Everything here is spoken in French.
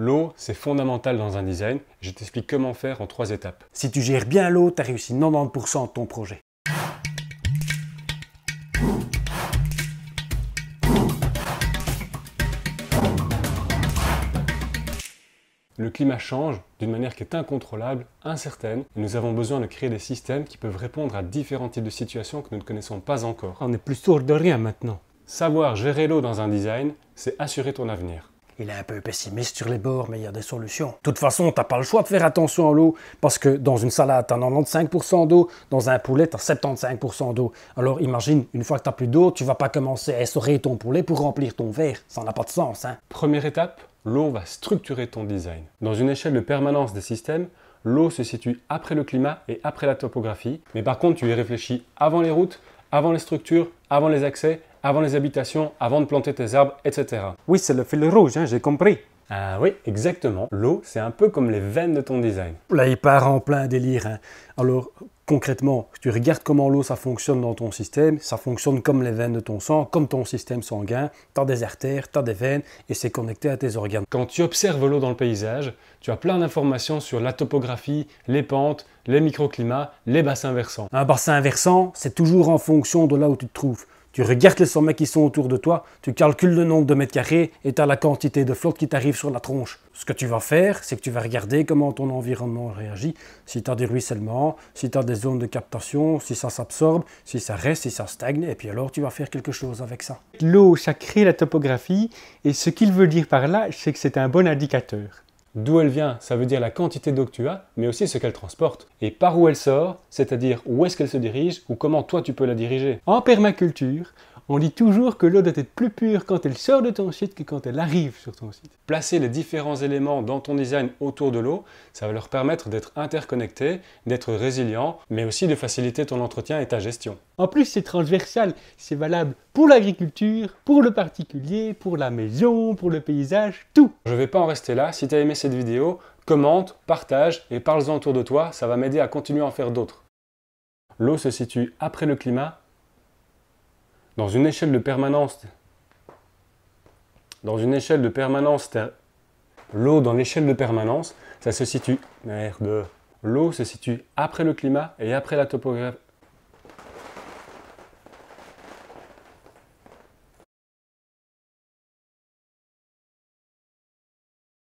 L'eau, c'est fondamental dans un design. Je t'explique comment faire en trois étapes. Si tu gères bien l'eau, tu as réussi 90% de ton projet. Le climat change d'une manière qui est incontrôlable, incertaine, et nous avons besoin de créer des systèmes qui peuvent répondre à différents types de situations que nous ne connaissons pas encore. On est plus sourd de rien maintenant. Savoir gérer l'eau dans un design, c'est assurer ton avenir. Il est un peu pessimiste sur les bords, mais il y a des solutions. De toute façon, t'as pas le choix de faire attention à l'eau, parce que dans une salade, as 95% d'eau, dans un poulet, as 75% d'eau. Alors imagine, une fois que tu n'as plus d'eau, tu vas pas commencer à essorer ton poulet pour remplir ton verre. Ça n'a pas de sens, hein. Première étape, l'eau va structurer ton design. Dans une échelle de permanence des systèmes, l'eau se situe après le climat et après la topographie. Mais par contre, tu y réfléchis avant les routes, avant les structures, avant les accès avant les habitations, avant de planter tes arbres, etc. Oui, c'est le fil rouge, hein, j'ai compris. Ah oui, exactement. L'eau, c'est un peu comme les veines de ton design. Là, il part en plein délire. Hein. Alors, concrètement, tu regardes comment l'eau, ça fonctionne dans ton système. Ça fonctionne comme les veines de ton sang, comme ton système sanguin. Tu as des artères, tu as des veines, et c'est connecté à tes organes. Quand tu observes l'eau dans le paysage, tu as plein d'informations sur la topographie, les pentes, les microclimats, les bassins versants. Un bassin versant, c'est toujours en fonction de là où tu te trouves. Tu regardes les sommets qui sont autour de toi, tu calcules le nombre de mètres carrés et tu as la quantité de flotte qui t'arrive sur la tronche. Ce que tu vas faire, c'est que tu vas regarder comment ton environnement réagit. Si tu as des ruissellements, si tu as des zones de captation, si ça s'absorbe, si ça reste, si ça stagne, et puis alors tu vas faire quelque chose avec ça. L'eau, ça crée la topographie, et ce qu'il veut dire par là, c'est que c'est un bon indicateur d'où elle vient, ça veut dire la quantité d'eau que tu as, mais aussi ce qu'elle transporte. Et par où elle sort, c'est-à-dire où est-ce qu'elle se dirige ou comment toi tu peux la diriger. En permaculture, on dit toujours que l'eau doit être plus pure quand elle sort de ton site que quand elle arrive sur ton site. Placer les différents éléments dans ton design autour de l'eau, ça va leur permettre d'être interconnectés, d'être résilients, mais aussi de faciliter ton entretien et ta gestion. En plus, c'est transversal, c'est valable pour l'agriculture, pour le particulier, pour la maison, pour le paysage, tout. Je ne vais pas en rester là, si tu as aimé cette vidéo, commente, partage et parle-en autour de toi, ça va m'aider à continuer à en faire d'autres. L'eau se situe après le climat dans une échelle de permanence, dans une échelle de permanence, l'eau dans l'échelle de permanence, ça se situe, merde, l'eau se situe après le climat et après la topographie,